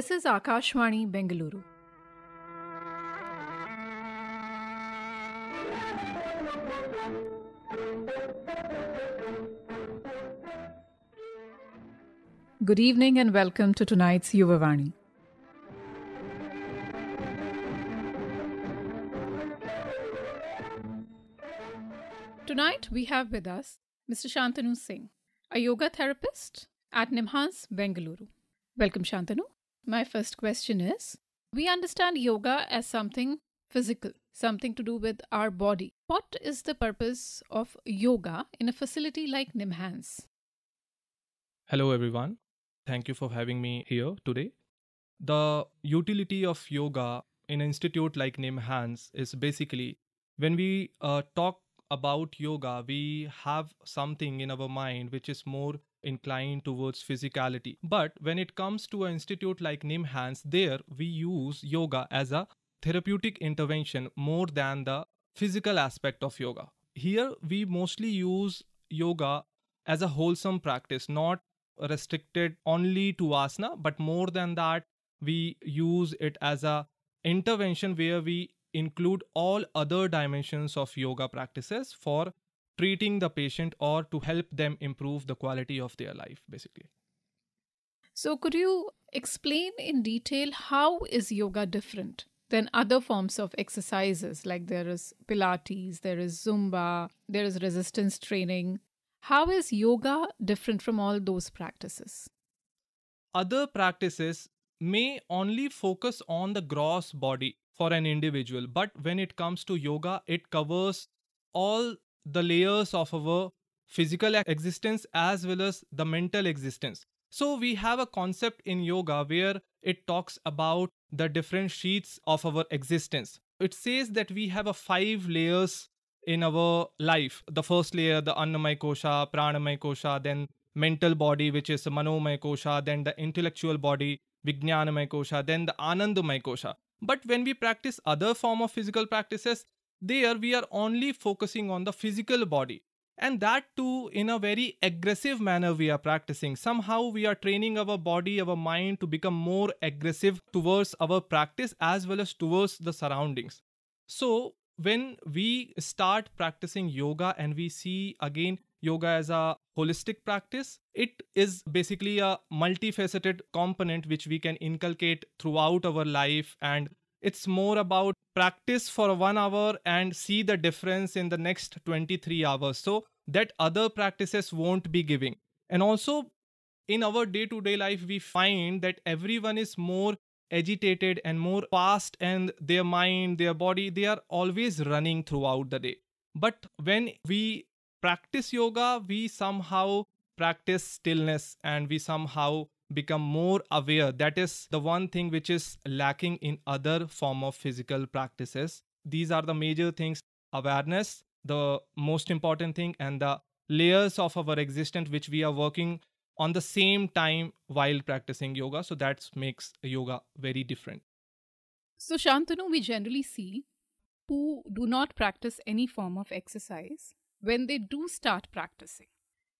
This is Akashwani Bengaluru. Good evening and welcome to tonight's Yuvavani. Tonight we have with us Mr. Shantanu Singh, a yoga therapist at Nimhans, Bengaluru. Welcome, Shantanu. My first question is We understand yoga as something physical, something to do with our body. What is the purpose of yoga in a facility like NIMHANS? Hello, everyone. Thank you for having me here today. The utility of yoga in an institute like NIMHANS is basically when we uh, talk about yoga, we have something in our mind which is more inclined towards physicality. But when it comes to an institute like NIMHANS, there we use yoga as a therapeutic intervention more than the physical aspect of yoga. Here we mostly use yoga as a wholesome practice, not restricted only to asana, but more than that, we use it as a intervention where we include all other dimensions of yoga practices for treating the patient or to help them improve the quality of their life basically so could you explain in detail how is yoga different than other forms of exercises like there is pilates there is zumba there is resistance training how is yoga different from all those practices other practices may only focus on the gross body for an individual but when it comes to yoga it covers all the layers of our physical existence as well as the mental existence. So, we have a concept in yoga where it talks about the different sheets of our existence. It says that we have a five layers in our life. The first layer, the annamay kosha, pranamay kosha, then mental body, which is manomay kosha, then the intellectual body, vijnanamay kosha, then the anandamay kosha. But when we practice other form of physical practices, there we are only focusing on the physical body and that too in a very aggressive manner we are practicing somehow we are training our body our mind to become more aggressive towards our practice as well as towards the surroundings so when we start practicing yoga and we see again yoga as a holistic practice it is basically a multifaceted component which we can inculcate throughout our life and it's more about practice for one hour and see the difference in the next 23 hours. So that other practices won't be giving. And also, in our day to day life, we find that everyone is more agitated and more fast, and their mind, their body, they are always running throughout the day. But when we practice yoga, we somehow practice stillness and we somehow become more aware that is the one thing which is lacking in other form of physical practices these are the major things awareness the most important thing and the layers of our existence which we are working on the same time while practicing yoga so that makes yoga very different so shantanu we generally see who do not practice any form of exercise when they do start practicing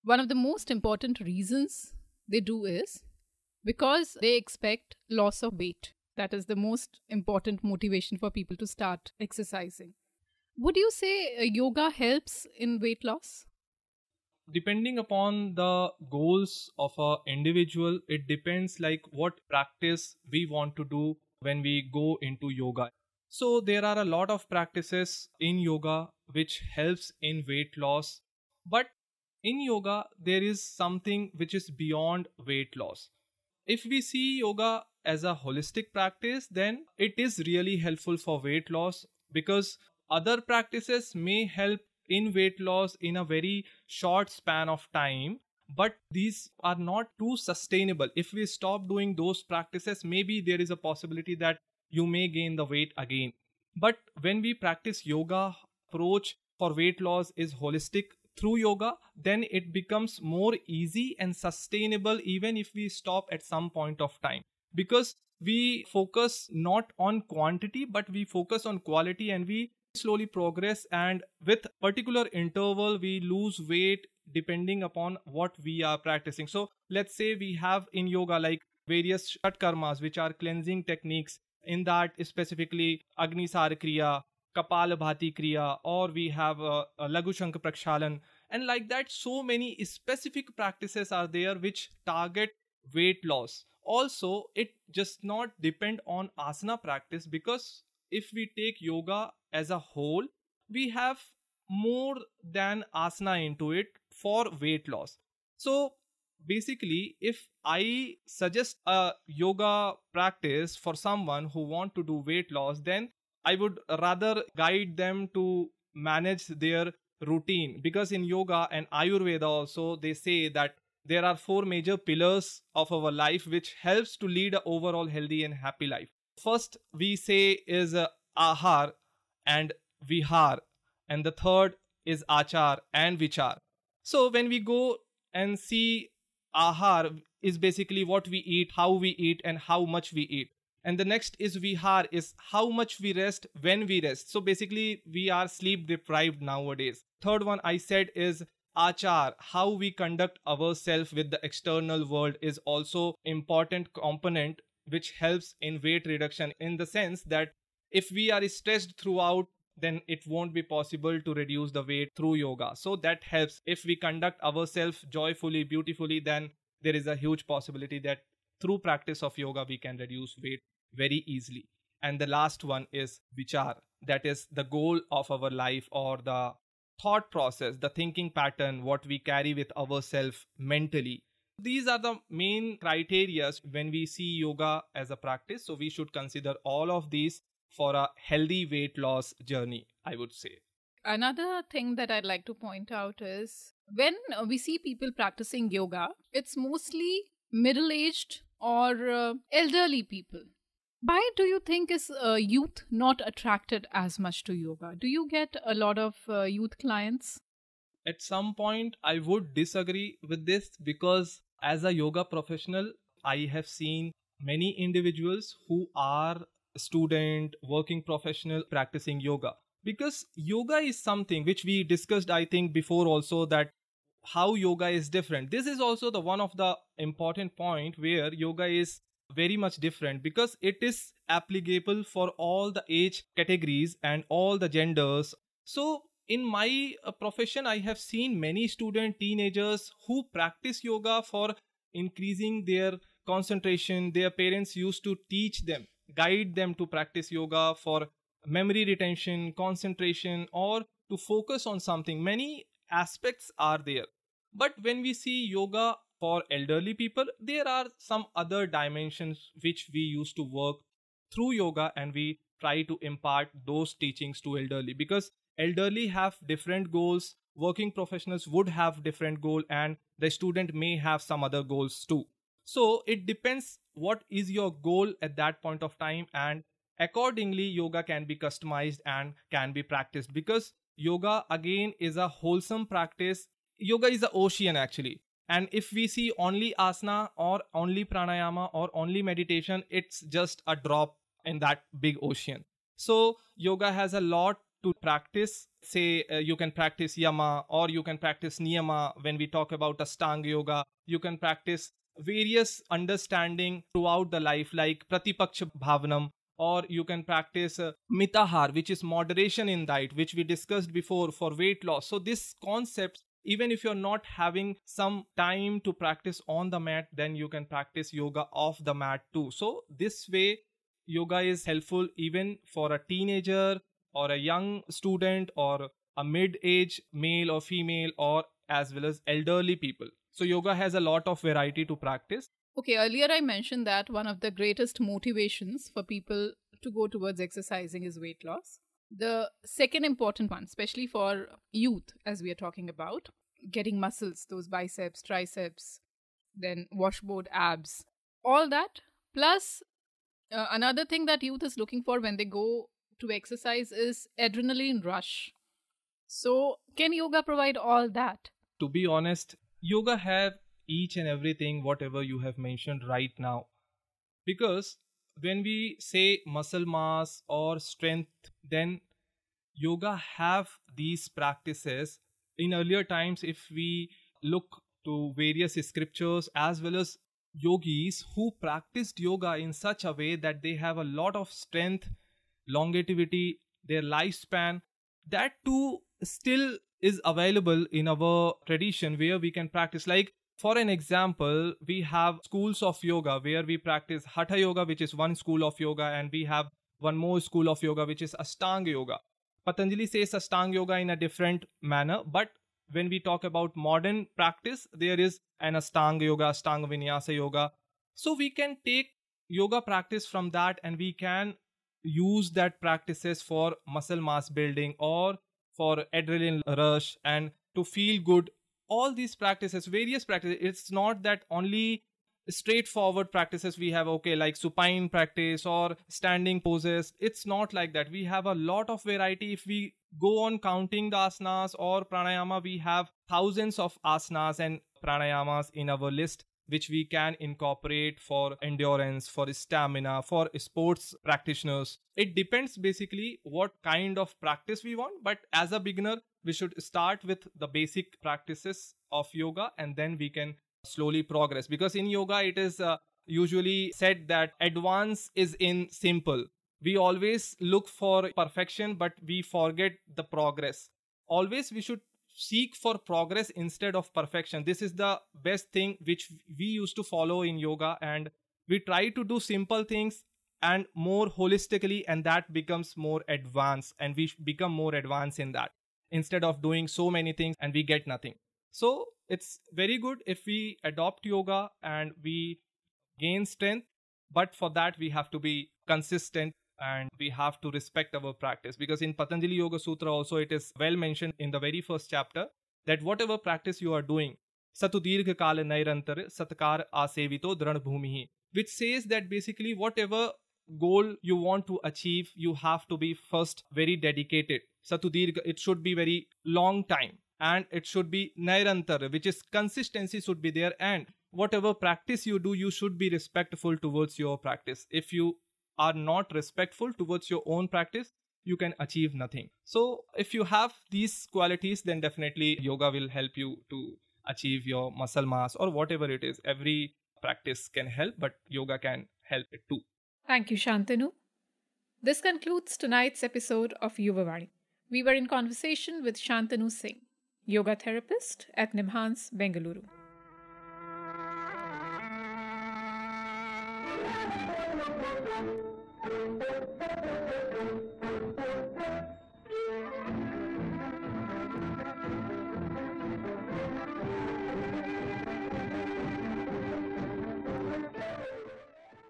one of the most important reasons they do is because they expect loss of weight. That is the most important motivation for people to start exercising. Would you say uh, yoga helps in weight loss? Depending upon the goals of an individual, it depends like what practice we want to do when we go into yoga. So there are a lot of practices in yoga which helps in weight loss, but in yoga there is something which is beyond weight loss if we see yoga as a holistic practice then it is really helpful for weight loss because other practices may help in weight loss in a very short span of time but these are not too sustainable if we stop doing those practices maybe there is a possibility that you may gain the weight again but when we practice yoga approach for weight loss is holistic through yoga, then it becomes more easy and sustainable even if we stop at some point of time. Because we focus not on quantity, but we focus on quality and we slowly progress and with particular interval we lose weight depending upon what we are practicing so let's say we have in yoga like various shatkarmas which are cleansing techniques in that specifically agni sar kriya Kapalabhati Kriya, or we have uh, Lagushanka Prakshalan. And like that, so many specific practices are there which target weight loss. Also, it just not depend on asana practice because if we take yoga as a whole, we have more than asana into it for weight loss. So basically if i suggest a yoga practice for someone who want to do weight loss then I would rather guide them to manage their routine because in yoga and Ayurveda also they say that there are four major pillars of our life which helps to lead an overall healthy and happy life. First we say is uh, ahar and vihar and the third is achar and vichar. So when we go and see ahar is basically what we eat, how we eat and how much we eat. And the next is vihar is how much we rest when we rest. So basically we are sleep deprived nowadays. Third one I said is achar how we conduct ourselves with the external world is also important component which helps in weight reduction in the sense that if we are stressed throughout then it won't be possible to reduce the weight through yoga so that helps if we conduct ourselves joyfully beautifully then there is a huge possibility that through practice of yoga we can reduce weight very easily and the last one is vichar that is the goal of our life or the thought process the thinking pattern what we carry with ourselves mentally these are the main criteria when we see yoga as a practice so we should consider all of these for a healthy weight loss journey i would say another thing that i'd like to point out is when we see people practicing yoga it's mostly middle aged or uh, elderly people. Why do you think is uh, youth not attracted as much to yoga? Do you get a lot of uh, youth clients? At some point, I would disagree with this because as a yoga professional, I have seen many individuals who are student, working professional practicing yoga because yoga is something which we discussed i think before also that how yoga is different this is also the one of the important point where yoga is very much different because it is applicable for all the age categories and all the genders so in my uh, profession i have seen many student teenagers who practice yoga for increasing their concentration their parents used to teach them guide them to practice yoga for memory retention concentration or to focus on something many aspects are there. But when we see yoga for elderly people, there are some other dimensions which we used to work through yoga and we try to impart those teachings to elderly because elderly have different goals, working professionals would have different goal and the student may have some other goals too. So it depends what is your goal at that point of time and accordingly yoga can be customized and can be practiced because yoga again is a wholesome practice. Yoga is the ocean actually. And if we see only asana or only pranayama or only meditation, it's just a drop in that big ocean. So, yoga has a lot to practice. Say, uh, you can practice yama or you can practice niyama when we talk about Astanga yoga. You can practice various understanding throughout the life, like Pratipaksha Bhavanam, or you can practice uh, mitahar which is moderation in diet which we discussed before for weight loss so this concept even if you're not having some time to practice on the mat then you can practice yoga off the mat too so this way yoga is helpful even for a teenager or a young student or a mid-age male or female or as well as elderly people so yoga has a lot of variety to practice okay, earlier I mentioned that one of the greatest motivations for people to go towards exercising is weight loss. The second important one, especially for youth, as we are talking about, getting muscles, those biceps, triceps, then washboard abs, all that. Plus, uh, another thing that youth is looking for when they go to exercise is adrenaline rush. So, can yoga provide all that? To be honest, yoga have each and everything whatever you have mentioned right now because when we say muscle mass or strength then yoga have these practices in earlier times if we look to various scriptures as well as yogis who practiced yoga in such a way that they have a lot of strength longevity their lifespan that too still is available in our tradition where we can practice like for an example, we have schools of yoga where we practice Hatha yoga, which is one school of yoga, and we have one more school of yoga, which is Ashtanga yoga. Patanjali says Ashtanga yoga in a different manner, but when we talk about modern practice, there is an Ashtanga yoga, Ashtanga vinyasa yoga. So we can take yoga practice from that and we can use that practices for muscle mass building or for adrenaline rush and to feel good all these practices, various practices, it's not that only straightforward practices we have, okay, like supine practice or standing poses. It's not like that. We have a lot of variety. If we go on counting the asanas or pranayama, we have thousands of asanas and pranayamas in our list which we can incorporate for endurance, for stamina, for sports practitioners. It depends basically what kind of practice we want, but as a beginner, we should start with the basic practices of yoga and then we can slowly progress because in yoga it is uh, usually said that advance is in simple we always look for perfection but we forget the progress always we should seek for progress instead of perfection this is the best thing which we used to follow in yoga and we try to do simple things and more holistically and that becomes more advanced and we become more advanced in that instead of doing so many things and we get nothing so it's very good if we adopt yoga and we gain strength but for that we have to be consistent and we have to respect our practice because in Patanjali Yoga Sutra also it is well mentioned in the very first chapter that whatever practice you are doing, Satu Kala Nairantar Satkar Asevito Dranabhumihi, which says that basically whatever goal you want to achieve, you have to be first very dedicated. Satu it should be very long time and it should be Nairantar, which is consistency should be there and whatever practice you do, you should be respectful towards your practice. If you are not respectful towards your own practice you can achieve nothing so if you have these qualities then definitely yoga will help you to achieve your muscle mass or whatever it is every practice can help but yoga can help it too thank you shantanu this concludes tonight's episode of yuvavani we were in conversation with shantanu singh yoga therapist at nimhans bengaluru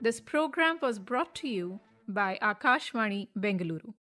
this program was brought to you by Akashwani Bengaluru.